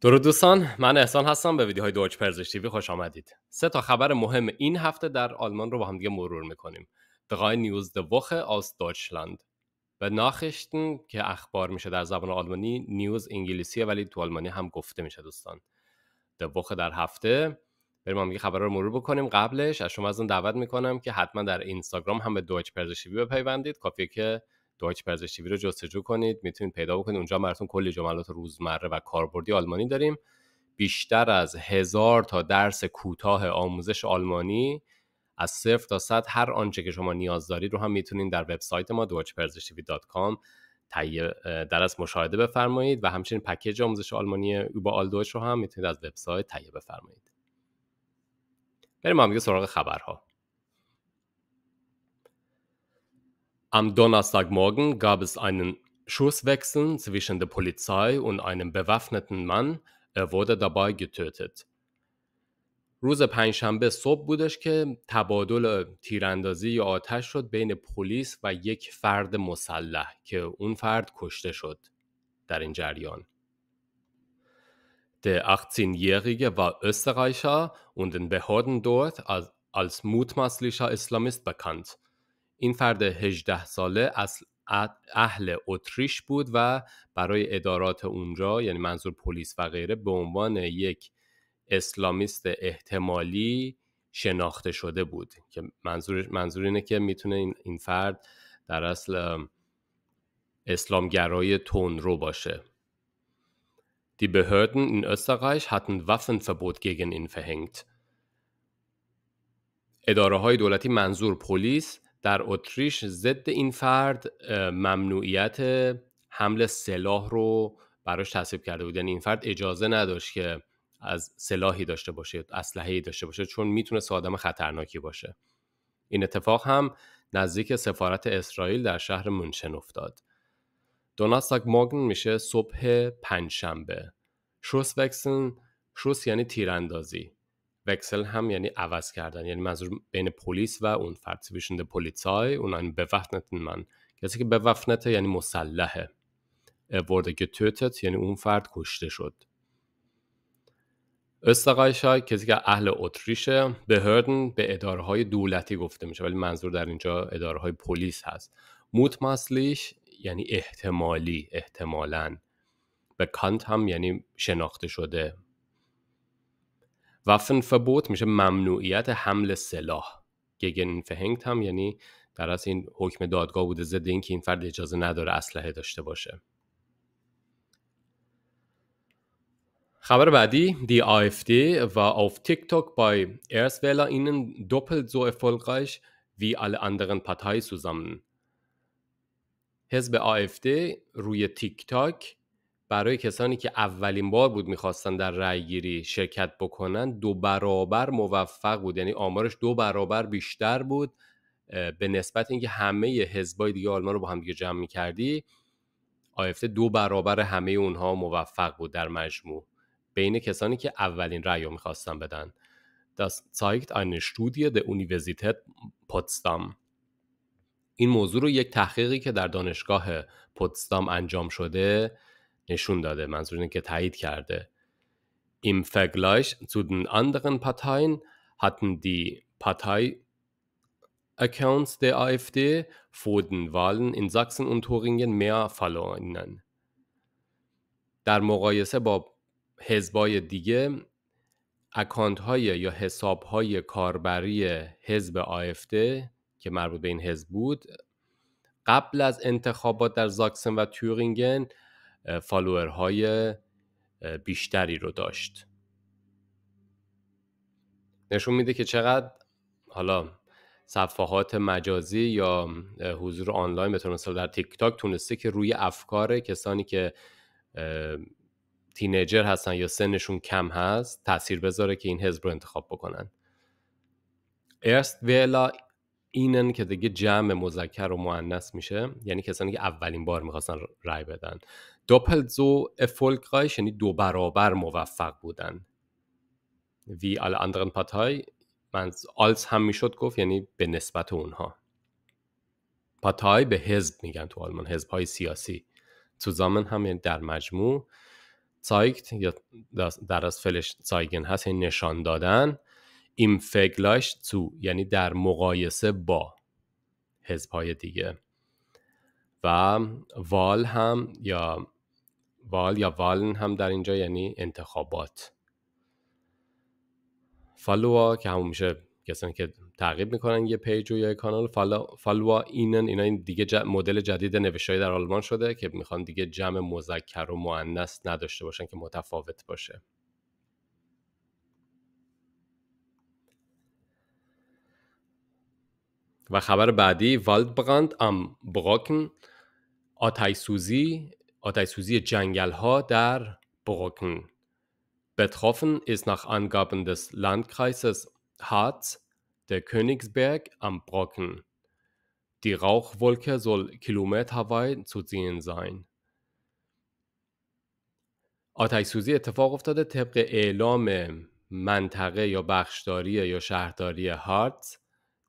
درود دوستان من احسان هستم به ویدیوهای دوچ پرزش تیوی خوش آمدید سه تا خبر مهم این هفته در آلمان رو با هم دیگه مرور میکنیم دقای نیوز دوخ وخه از دوچلند و ناخشتن که اخبار میشه در زبان آلمانی نیوز انگلیسیه ولی تو آلمانی هم گفته میشه دوستان دوخه در هفته بریم هم خبر رو مرور بکنیم قبلش از شما اون دعوت میکنم که حتما در اینستاگرام هم به دویچ پرزشیوی بپیوندید کافیه که دویچ رو جستجو کنید میتونید پیدا بکنید اونجا براتون کلی جملات روزمره و کاربردی آلمانی داریم بیشتر از هزار تا درس کوتاه آموزش آلمانی از صفر تا صد هر آنچه که شما نیاز دارید رو هم میتونید در وبسایت ما deutschpersischtv.com تهیه در از مشاهده بفرمایید و همچنین پکیج آموزش آلمانی با آل رو هم میتونید از وبسایت تهیه بفرمایید بریم هم سراغ خبرها Am Donnerstagmorgen gab es einen Schusswechsel zwischen der Polizei und einem bewaffneten Mann. Er wurde dabei getötet. روز پنجشنبه صبح بودش که تبادل تیراندازی یا آتش شد بین پلیس و یک فرد مسلح که اون فرد کشته شد در این جریان. Der 18-Jährige war Österreicher und den Behörden dort als, als mutmaßlicher Islamist bekannt. این فرد 18 ساله اصل اهل اتریش بود و برای ادارات اونجا یعنی منظور پلیس و غیره به عنوان یک اسلامیست احتمالی شناخته شده بود که منظور, منظور اینه که میتونه این فرد در اصل اسلامگرای رو باشه Die Behörden in Österreich hatten Waffenverbot gegen ihn verhängt. اداره های دولتی منظور پلیس در اتریش ضد این فرد ممنوعیت حمل سلاح رو براش تصویب کرده یعنی این فرد اجازه نداشت که از سلاحی داشته باشه ای داشته باشه چون میتونه آدم خطرناکی باشه این اتفاق هم نزدیک سفارت اسرائیل در شهر مونشن افتاد دوناستاگ ماگن میشه صبح پنجشنبه شوس وکسن شوس یعنی تیراندازی وکسل هم یعنی عوض کردن یعنی منظور بین پلیس و اون فرد zwischen پولیسای های und einem من کسی که بوفنت یعنی مسلحه ورده که getötet یعنی اون فرد کشته شد های کسی که اهل اتریشه به هردن به اداره های دولتی گفته میشه ولی منظور در اینجا اداره های پلیس هست مطمسلیش یعنی احتمالی احتمالا به کانت هم یعنی شناخته شده Waffenverbot میشه ممنوعیت حمل سلاح گگن فهنگت هم یعنی در از این حکم دادگاه بوده ضد که این فرد اجازه نداره اسلحه داشته باشه خبر بعدی دی AfD war auf TikTok bei اینن doppelt so erfolgreich وی alle anderen Parteien zusammen. حزب AfD روی تیک تاک برای کسانی که اولین بار بود میخواستن در گیری شرکت بکنن دو برابر موفق بود یعنی آمارش دو برابر بیشتر بود به نسبت اینکه همه حزبای دیگه آلمان رو با هم دیگه جمع میکردی آیفته دو برابر همه اونها موفق بود در مجموع بین کسانی که اولین رأی رو میخواستن بدن Das zeigt eine Studie der Universität این موضوع رو یک تحقیقی که در دانشگاه پوتسدام انجام شده نشون داده منظور اینه که تایید کرده Im Vergleich zu den anderen Parteien hatten die accounts der AfD vor den Wahlen in Sachsen und Thüringen mehr verloren. در مقایسه با حزبای دیگه اکانت های یا حساب های کاربری حزب آفد که مربوط به این حزب بود قبل از انتخابات در زاکسن و تورینگن فالوورهای بیشتری رو داشت نشون میده که چقدر حالا صفحات مجازی یا حضور آنلاین به طور در تیک تاک تونسته که روی افکار کسانی که تینیجر هستن یا سنشون کم هست تاثیر بذاره که این حزب رو انتخاب بکنن ارست ویلا اینن که دیگه جمع مذکر و مؤنث میشه یعنی کسانی که اولین بار میخواستن رای بدن دوپلزو افولکرایش یعنی دو برابر موفق بودن وی آل اندرن پاتای من آلز هم میشد گفت یعنی به نسبت اونها پاتای به حزب میگن تو آلمان حزب های سیاسی زامن هم یعنی در مجموع سایکت یا در از فلش سایگن هست یعنی نشان دادن این فگلاش تو یعنی در مقایسه با حزبهای دیگه و وال هم یا وال یا والن هم در اینجا یعنی انتخابات فالوا که همون میشه کسانی که تعقیب میکنن یه پیج و یه کانال فالوا اینن اینا این دیگه مدل جدید نوشای در آلمان شده که میخوان دیگه جمع مذکر و مؤنث نداشته باشن که متفاوت باشه و خبر بعدی والدبراند ام بروکن آتیسوزی آتیسوزی جنگل ها در بروکن Betroffen ist nach Angaben des Landkreises Harz der Königsberg am Brocken. Die Rauchwolke soll kilometerweit zu sehen sein. آتش آتیسوزی اتفاق افتاده طبق اعلام منطقه یا بخشداری یا شهرداری هارتز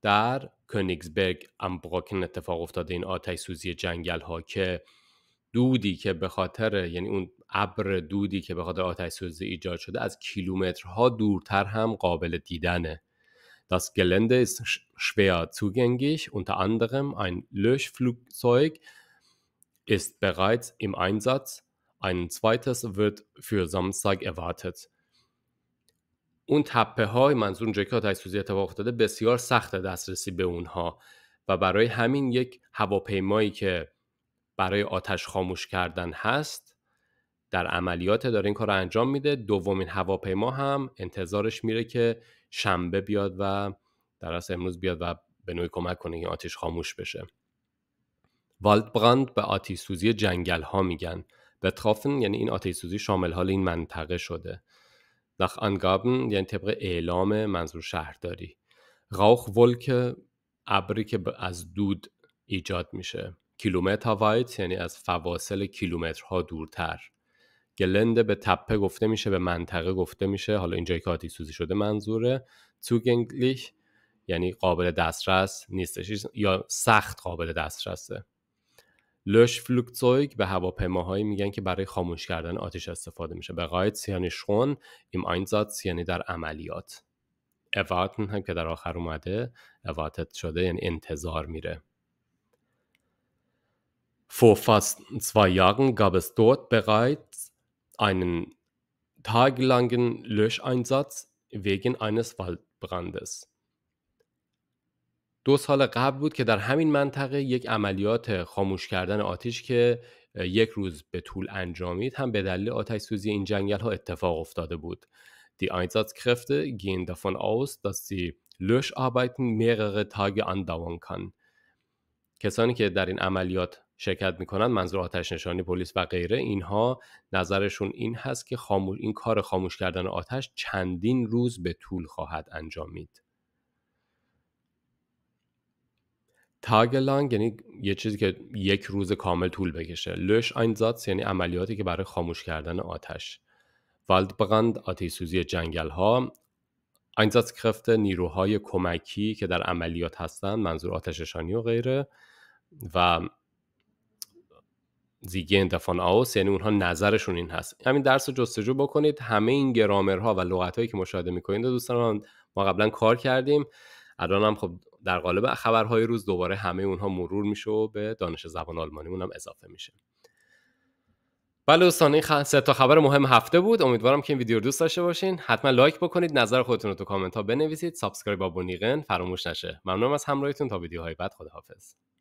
در کنیگزبرگ امبروکن اتفاق افتاده این آتش سوزی جنگل ها که دودی که به خاطر یعنی اون ابر دودی که به خاطر آتش سوزی ایجاد شده از کیلومترها دورتر هم قابل دیدنه Das Gelände ist schwer zugänglich, unter anderem ein Löschflugzeug ist bereits im Einsatz, ein zweites wird für Samstag erwartet. اون تپه های منظور اونجایی که آتش سوزی اتفاق افتاده بسیار سخت دسترسی به اونها و برای همین یک هواپیمایی که برای آتش خاموش کردن هست در عملیات داره این کار رو انجام میده دومین هواپیما هم انتظارش میره که شنبه بیاد و در امروز بیاد و به نوعی کمک کنه این آتش خاموش بشه والدبراند به آتش سوزی جنگل ها میگن تخافن یعنی این آتش سوزی شامل حال این منطقه شده Nach Angaben یعنی طبق اعلام منظور شهرداری Rauch Wolke ابری که از دود ایجاد میشه کیلومتر وایت یعنی از فواصل کیلومترها دورتر گلنده به تپه گفته میشه به منطقه گفته میشه حالا اینجای که سوزی شده منظوره zugänglich یعنی قابل دسترس نیستش یا سخت قابل دسترسه لش فلوگزویگ به هواپیماهایی میگن که برای خاموش کردن آتش استفاده میشه قاید سیانی شون ایم Einsatz سیانی در عملیات اواتن هم که در آخر اومده اواتت شده یعنی انتظار میره Vor fast zwei Jahren gab es dort bereits einen tagelangen Löscheinsatz wegen eines Waldbrandes. دو سال قبل بود که در همین منطقه یک عملیات خاموش کردن آتیش که یک روز به طول انجامید هم به دلیل آتش سوزی این جنگل ها اتفاق افتاده بود. Die Einsatzkräfte gehen davon aus, dass die Löscharbeiten mehrere Tage andauern kann. کسانی که در این عملیات شرکت میکنند منظور آتش نشانی پلیس و غیره اینها نظرشون این هست که خاموش این کار خاموش کردن آتش چندین روز به طول خواهد انجامید. تاگلانگ یعنی یه چیزی که یک روز کامل طول بکشه لش آینزاتس یعنی عملیاتی که برای خاموش کردن آتش بغند آتیسوزی سوزی جنگل ها کفته نیروهای کمکی که در عملیات هستن منظور آتششانی و غیره و زیگین دفان آوس یعنی اونها نظرشون این هست همین درس رو جستجو بکنید همه این گرامرها و لغت هایی که مشاهده میکنید دوستان ما قبلا کار کردیم الان هم خب در قالب خبرهای روز دوباره همه اونها مرور میشه و به دانش زبان آلمانیمون هم اضافه میشه بله دوستان این خ... سه تا خبر مهم هفته بود امیدوارم که این ویدیو رو دوست داشته باشین حتما لایک بکنید نظر خودتون رو تو کامنت ها بنویسید سابسکرایب بونیغن فراموش نشه ممنونم از همراهیتون تا ویدیوهای بعد خداحافظ